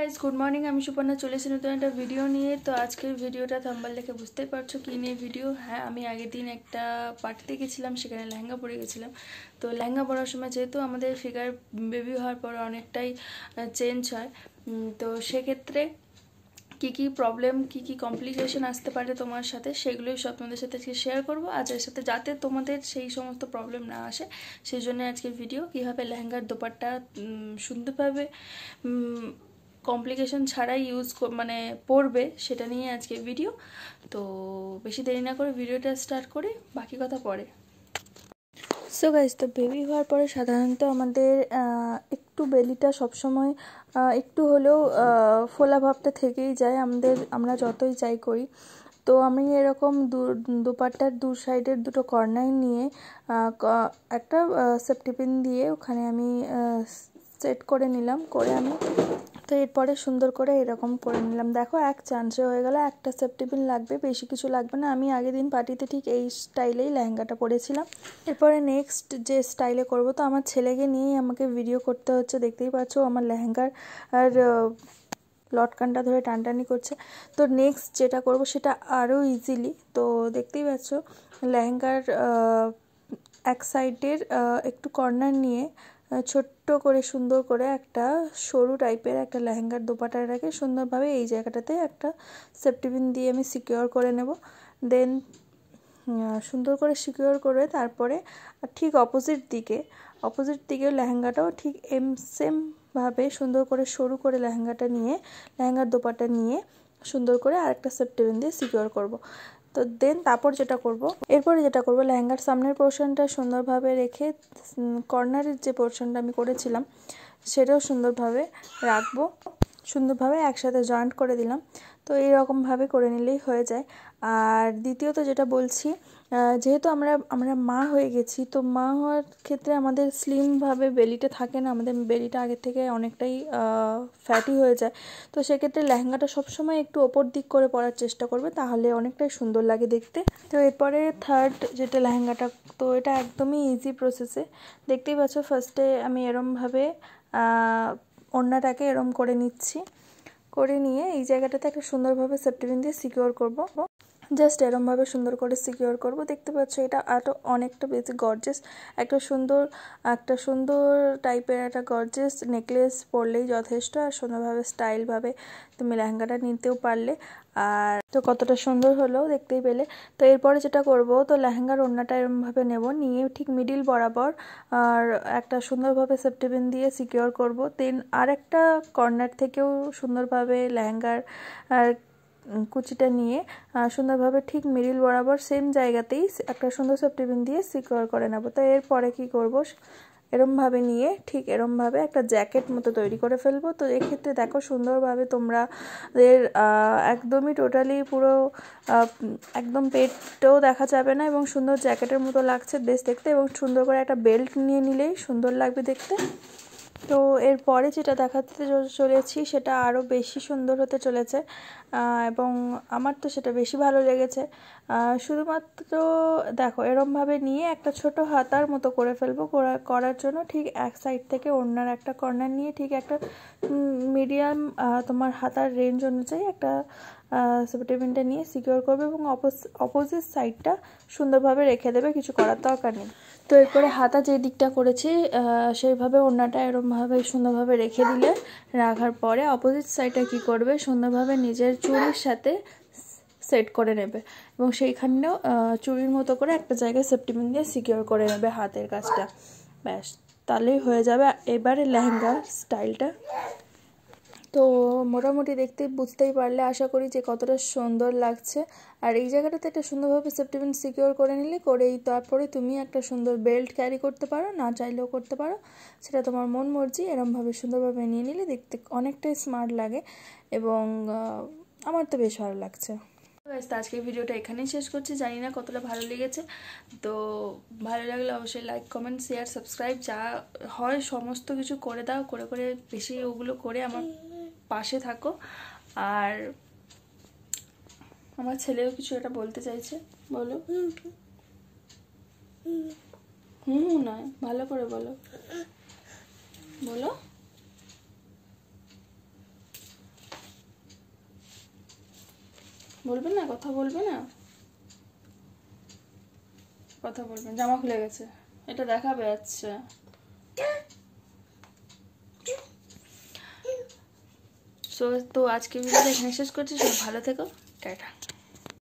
guys good morning আমি সুপর্ণা চলে এসে নতুন একটা ভিডিও নিয়ে তো আজকের ভিডিওটা থাম্বাল দেখে বুঝতেই পারছো কী নিয়ে ভিডিও হ্যাঁ আমি আগের দিন একটা পার্টিতে গেছিলাম সেখানে লেহেঙ্গা পরে গেছিলাম তো লেহেঙ্গা পরার সময় যেহেতু আমাদের ফিগার বেবি হওয়ার পর অনেকটাই চেঞ্জ হয় তো সেক্ষেত্রে কি কি প্রবলেম কি কি কমপ্লিকেশন আসতে পারে তোমার সাথে সেগুলোই সব তোমাদের সাথে আজকে শেয়ার করবো আর এর সাথে যাতে তোমাদের সেই সমস্ত প্রবলেম না আসে সেই জন্য আজকের ভিডিও কীভাবে লেহেঙ্গার দোপারটা সুন্দরভাবে কমপ্লিকেশন ছাড়াই ইউজ মানে পড়বে সেটা নিয়ে আজকে ভিডিও তো বেশি দেরি না করে ভিডিওটা স্টার্ট করে বাকি কথা পরে সো গাইজ তো বেবি হওয়ার পরে সাধারণত আমাদের একটু বেলিটা সবসময় একটু হলেও ফোলা ভাবটা থেকেই যায় আমাদের আমরা যতই চাই করি তো আমি এরকম দু দুপাট্টার দু সাইডের দুটো কর্নাই নিয়ে একটা সেফটিপিন দিয়ে ওখানে আমি সেট করে নিলাম করে আমি তো এরপরে সুন্দর করে এরকম করে নিলাম দেখো এক চান্সে হয়ে গেল একটা সেফটিপিন লাগবে বেশি কিছু লাগবে না আমি আগের দিন পার্টিতে ঠিক এই স্টাইলেই লেহেঙ্গাটা পরেছিলাম এরপরে নেক্সট যে স্টাইলে করব তো আমার ছেলেকে নিয়েই আমাকে ভিডিও করতে হচ্ছে দেখতেই পাচ্ছ আমার লেহেঙ্গার আর লটকানটা ধরে টানটানি করছে তো নেক্সট যেটা করব সেটা আরও ইজিলি তো দেখতেই পাচ্ছ লেহেঙ্গার এক সাইডের একটু কর্নার নিয়ে ছোট্ট করে সুন্দর করে একটা সরু টাইপের একটা লেহেঙ্গার দোপাটা রেখে সুন্দরভাবে এই জায়গাটাতে একটা সেফটিপিন দিয়ে আমি সিকিওর করে নেব দেন সুন্দর করে সিকিওর করে তারপরে ঠিক অপোজিট দিকে অপোজিট দিকে লেহেঙ্গাটাও ঠিক এম সেমভাবে সুন্দর করে সরু করে লেহেঙ্গাটা নিয়ে লেহেঙ্গার দোপাটা নিয়ে সুন্দর করে আরেকটা সেফটিপিন দিয়ে সিকিওর করব তো দেন তারপর যেটা করব এরপরে যেটা করব লেহেঙ্গার সামনের পোর্শনটা সুন্দরভাবে রেখে কর্নারের যে পোর্শনটা আমি করেছিলাম সেটাও সুন্দরভাবে রাখবো সুন্দরভাবে একসাথে জয়েন্ট করে দিলাম তো এইরকমভাবে করে নিলেই হয়ে যায় আর দ্বিতীয়ত যেটা বলছি যেহেতু আমরা আমরা মা হয়ে গেছি তো মা হওয়ার ক্ষেত্রে আমাদের স্লিমভাবে বেলিটা থাকে না আমাদের বেলিটা আগের থেকে অনেকটাই ফ্যাটি হয়ে যায় তো সেক্ষেত্রে লেহেঙ্গাটা সবসময় একটু ওপর দিক করে পরার চেষ্টা করবে তাহলে অনেকটাই সুন্দর লাগে দেখতে তো এরপরে থার্ড যেটা লেহেঙ্গাটা তো এটা একদমই ইজি প্রসেসে দেখতেই পাচ্ছ ফার্স্টে আমি এরমভাবে ওড়নাটাকে এরম করে নিচ্ছি করে নিয়ে এই জায়গাটাতে একটা সুন্দরভাবে সেফটিপিন দিয়ে সিকিওর করবো জাস্ট এরমভাবে সুন্দর করে সিকিওর করব দেখতে পাচ্ছ এটা আরও অনেকটা বেশি গর্জেস একটা সুন্দর একটা সুন্দর টাইপের একটা গর্জেস নেকলেস পরলেই যথেষ্ট আর সুন্দরভাবে স্টাইলভাবে তুমি লেহেঙ্গাটা নিতেও পারলে আর তো কতটা সুন্দর হলো দেখতেই পেলে তো এরপরে যেটা করব তো লেহেঙ্গার ওড়নাটা এরমভাবে নেব নিয়ে ঠিক মিডিল বরাবর আর একটা সুন্দরভাবে সেফটিবিন দিয়ে সিকিওর করব দেন আর একটা কর্নার থেকেও সুন্দরভাবে লেহেঙ্গার আর কুচিটা নিয়ে সুন্দরভাবে ঠিক মিডিল বরাবর সেম জায়গাতেই একটা সুন্দর সফট টিফিন দিয়ে সিকিউর করে নেবো তো এরপরে কি করব এরমভাবে নিয়ে ঠিক এরমভাবে একটা জ্যাকেট মতো তৈরি করে ফেলবো তো এক্ষেত্রে দেখো সুন্দরভাবে তোমরা এর একদমই টোটালি পুরো একদম পেটটাও দেখা যাবে না এবং সুন্দর জ্যাকেটের মতো লাগছে বেশ দেখতে এবং সুন্দর করে একটা বেল্ট নিয়ে নিলেই সুন্দর লাগবে দেখতে তো এরপরে যেটা দেখাতে চলেছি সেটা আরও বেশি সুন্দর হতে চলেছে এবং আমার তো সেটা বেশি ভালো লেগেছে শুধুমাত্র দেখো এরমভাবে নিয়ে একটা ছোট হাতার মতো করে ফেলবো করার জন্য ঠিক এক সাইড থেকে অন্যার একটা কর্নার নিয়ে ঠিক একটা মিডিয়াম তোমার হাতার রেঞ্জ অনুযায়ী একটা সেপটেমেন্টটা নিয়ে সিকিওর করবে এবং অপোজিট সাইডটা সুন্দরভাবে রেখে দেবে কিছু করার দরকার নেই তো এরপরে হাতা যে দিকটা করেছি সেইভাবে ওড়নাটা এরমভাবে সুন্দরভাবে রেখে দিলে রাখার পরে অপোজিট সাইডটা কি করবে সুন্দরভাবে নিজের চুরির সাথে সেট করে নেবে এবং সেইখানেও চুরির মতো করে একটা জায়গায় সেফটিপিন দিয়ে সিকিওর করে নেবে হাতের কাজটা ব্যাস তাহলেই হয়ে যাবে এবারে লেহেঙ্গা স্টাইলটা তো মোটামুটি দেখতে বুঝতেই পারলে আশা করি যে কতটা সুন্দর লাগছে আর এই জায়গাটাতে একটা সুন্দরভাবে সেফটিপিন সিকিওর করে নিলে করেই তারপরে তুমি একটা সুন্দর বেল্ট ক্যারি করতে পারো না চাইলেও করতে পারো সেটা তোমার মন মর্জি এরমভাবে সুন্দরভাবে নিয়ে নিলে দেখতে অনেকটাই স্মার্ট লাগে এবং আমার তো বেশ ভালো লাগছে তো আজকের ভিডিওটা এখানেই শেষ করছি জানি না কতটা ভালো লেগেছে তো ভালো লাগলে অবশ্যই লাইক কমেন্ট শেয়ার সাবস্ক্রাইব যা হয় সমস্ত কিছু করে দাও করে করে বেশি ওগুলো করে আমার পাশে থাকো আর আমার ছেলেও কিছু এটা বলতে চাইছে বলো হুম নয় ভালো করে বলো বলো বলবে না কথা বলবে না কথা বলবেন জামা খুলে গেছে এটা দেখাবে আচ্ছা সো তো আজকে ভিডিওটা এখানে শেষ করছি সব ভালো থেকো টাটা